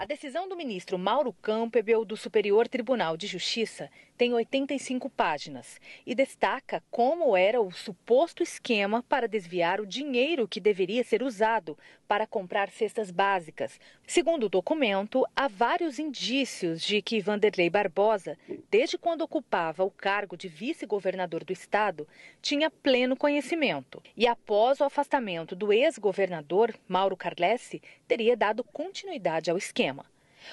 A decisão do ministro Mauro Campbell do Superior Tribunal de Justiça tem 85 páginas e destaca como era o suposto esquema para desviar o dinheiro que deveria ser usado para comprar cestas básicas. Segundo o documento, há vários indícios de que Vanderlei Barbosa, desde quando ocupava o cargo de vice-governador do estado, tinha pleno conhecimento. E após o afastamento do ex-governador Mauro Carlesse, teria dado continuidade ao esquema.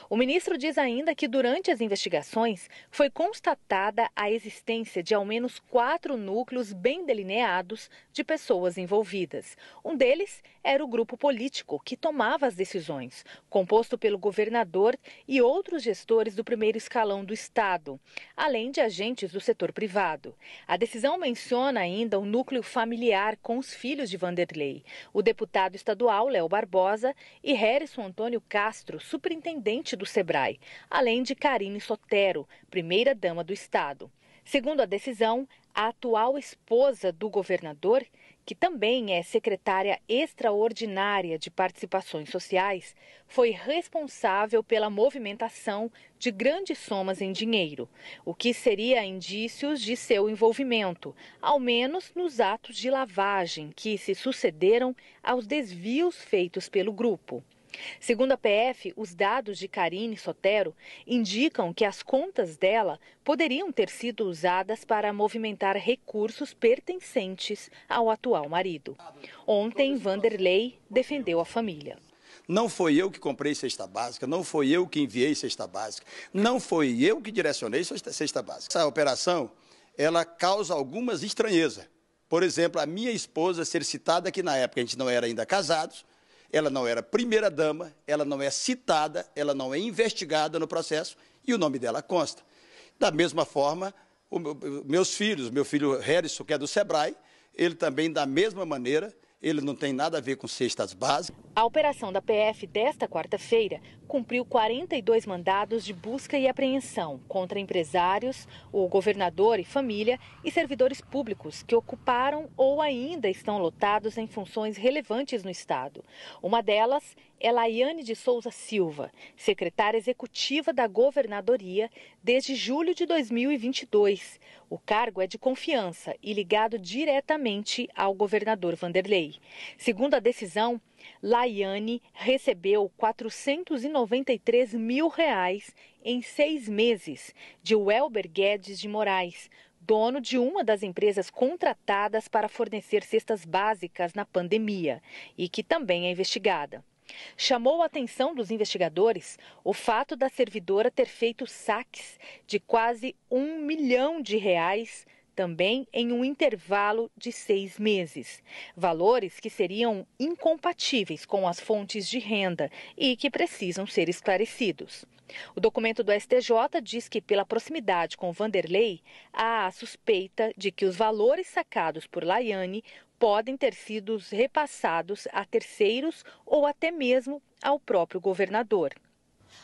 O ministro diz ainda que durante as investigações foi constatada a existência de ao menos quatro núcleos bem delineados de pessoas envolvidas. Um deles era o grupo político que tomava as decisões, composto pelo governador e outros gestores do primeiro escalão do Estado, além de agentes do setor privado. A decisão menciona ainda o núcleo familiar com os filhos de Vanderlei, o deputado estadual Léo Barbosa e Harrison Antônio Castro, superintendente presidente do SEBRAE, além de Karine Sotero, primeira-dama do Estado. Segundo a decisão, a atual esposa do governador, que também é secretária extraordinária de participações sociais, foi responsável pela movimentação de grandes somas em dinheiro, o que seria indícios de seu envolvimento, ao menos nos atos de lavagem que se sucederam aos desvios feitos pelo grupo. Segundo a PF, os dados de Karine Sotero indicam que as contas dela poderiam ter sido usadas para movimentar recursos pertencentes ao atual marido. Ontem, Vanderlei defendeu a família. Não foi eu que comprei cesta básica, não foi eu que enviei cesta básica, não foi eu que direcionei cesta básica. Essa operação, ela causa algumas estranhezas. Por exemplo, a minha esposa ser citada que na época a gente não era ainda casados, ela não era primeira-dama, ela não é citada, ela não é investigada no processo e o nome dela consta. Da mesma forma, meu, meus filhos, meu filho Harrison, que é do Sebrae, ele também, da mesma maneira, ele não tem nada a ver com cestas básicas. A operação da PF desta quarta-feira cumpriu 42 mandados de busca e apreensão contra empresários, o governador e família e servidores públicos que ocuparam ou ainda estão lotados em funções relevantes no Estado. Uma delas é Laiane de Souza Silva, secretária executiva da governadoria desde julho de 2022. O cargo é de confiança e ligado diretamente ao governador Vanderlei. Segundo a decisão, Laiane recebeu 493 mil reais em seis meses de Welber Guedes de Moraes, dono de uma das empresas contratadas para fornecer cestas básicas na pandemia e que também é investigada. Chamou a atenção dos investigadores o fato da servidora ter feito saques de quase um milhão de reais também em um intervalo de seis meses. Valores que seriam incompatíveis com as fontes de renda e que precisam ser esclarecidos. O documento do STJ diz que, pela proximidade com Vanderlei, há a suspeita de que os valores sacados por Laiane podem ter sido repassados a terceiros ou até mesmo ao próprio governador.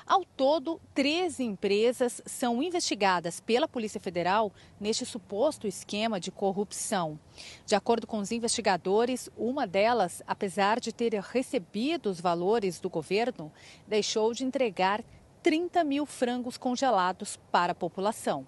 Ao todo, 13 empresas são investigadas pela Polícia Federal neste suposto esquema de corrupção. De acordo com os investigadores, uma delas, apesar de ter recebido os valores do governo, deixou de entregar 30 mil frangos congelados para a população.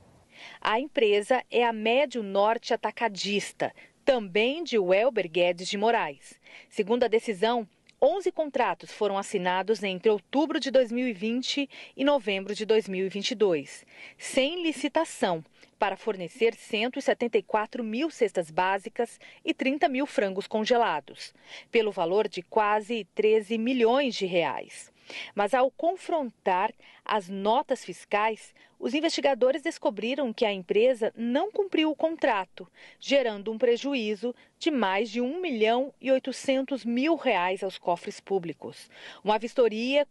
A empresa é a Médio Norte Atacadista, também de Welber Guedes de Moraes. Segundo a decisão, 11 contratos foram assinados entre outubro de 2020 e novembro de 2022, sem licitação, para fornecer 174 mil cestas básicas e 30 mil frangos congelados, pelo valor de quase 13 milhões de reais. Mas ao confrontar as notas fiscais, os investigadores descobriram que a empresa não cumpriu o contrato, gerando um prejuízo de mais de 1 milhão e 800 mil reais aos cofres públicos. Uma vistoria